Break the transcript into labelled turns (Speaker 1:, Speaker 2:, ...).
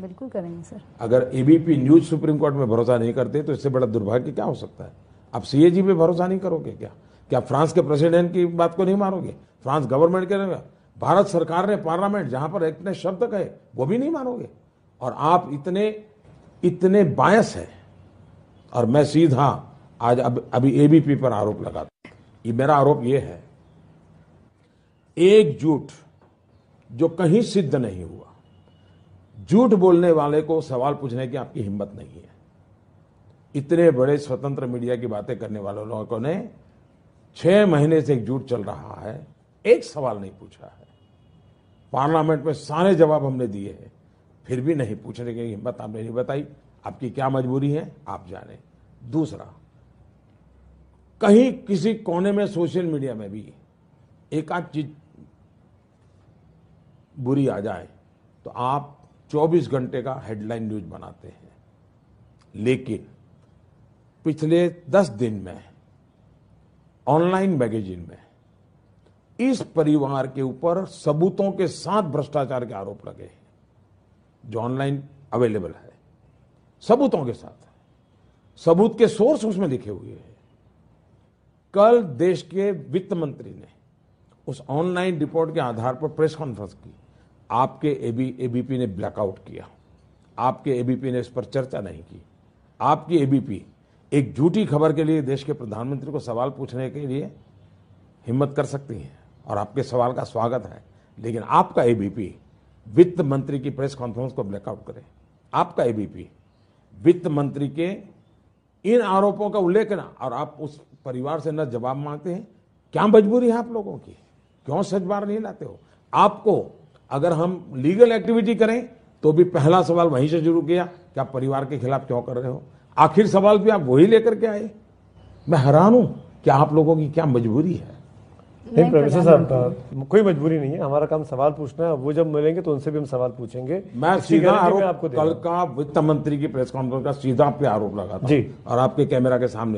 Speaker 1: बिल्कुल करेंगे सर अगर एबीपी न्यूज सुप्रीम कोर्ट में भरोसा नहीं करते तो इससे बड़ा दुर्भाग्य क्या हो सकता है आप सीएजी पे भरोसा नहीं करोगे क्या क्या फ्रांस के प्रेसिडेंट की बात को नहीं मानोगे फ्रांस गवर्नमेंट के भारत सरकार ने पार्लियामेंट जहां पर इतने शब्द कहे वो भी नहीं मानोगे और आप इतने इतने बायस है और मैं सीधा आज अब अभी एबीपी पर आरोप लगा ये मेरा आरोप ये है एकजुट जो कहीं सिद्ध नहीं हुआ झूठ बोलने वाले को सवाल पूछने की आपकी हिम्मत नहीं है इतने बड़े स्वतंत्र मीडिया की बातें करने वाले लोगों ने छह महीने से एक झूठ चल रहा है एक सवाल नहीं पूछा है पार्लियामेंट में सारे जवाब हमने दिए हैं फिर भी नहीं पूछने की हिम्मत आपने नहीं बताई आपकी क्या मजबूरी है आप जाने दूसरा कहीं किसी कोने में सोशल मीडिया में भी एक आध चीज बुरी आ जाए तो आप 24 घंटे का हेडलाइन न्यूज बनाते हैं लेकिन पिछले 10 दिन में ऑनलाइन मैगजीन में इस परिवार के ऊपर सबूतों के साथ भ्रष्टाचार के आरोप लगे हैं जो ऑनलाइन अवेलेबल है सबूतों के साथ सबूत के सोर्स उसमें लिखे हुए हैं कल देश के वित्त मंत्री ने उस ऑनलाइन रिपोर्ट के आधार पर प्रेस कॉन्फ्रेंस की आपके एबी एबीपी ने ब्लैकआउट किया आपके एबीपी ने इस पर चर्चा नहीं की आपकी एबीपी एक झूठी खबर के लिए देश के प्रधानमंत्री को सवाल पूछने के लिए हिम्मत कर सकती है और आपके सवाल का स्वागत है लेकिन आपका एबीपी वित्त मंत्री की प्रेस कॉन्फ्रेंस को ब्लैकआउट करे आपका एबीपी वित्त मंत्री के इन आरोपों का उल्लेख ना और आप उस परिवार से न जवाब मांगते हैं क्या मजबूरी है आप लोगों की क्यों सजबार नहीं लाते हो आपको अगर हम लीगल एक्टिविटी करें तो भी पहला सवाल वहीं से शुरू किया कि आप परिवार के खिलाफ क्यों कर रहे हो आखिर सवाल भी आप वही लेकर के आए मैं हैरान हूं कि आप लोगों की क्या मजबूरी है नहीं प्रोफेसर साहब तो कोई मजबूरी नहीं है हमारा काम सवाल पूछना है वो जब मिलेंगे तो उनसे भी हम सवाल पूछेंगे मैं सीधा आरोप आपको कल का वित्त मंत्री की प्रेस कॉन्फ्रेंस का सीधा पे आरोप लगा जी और आपके कैमरा के सामने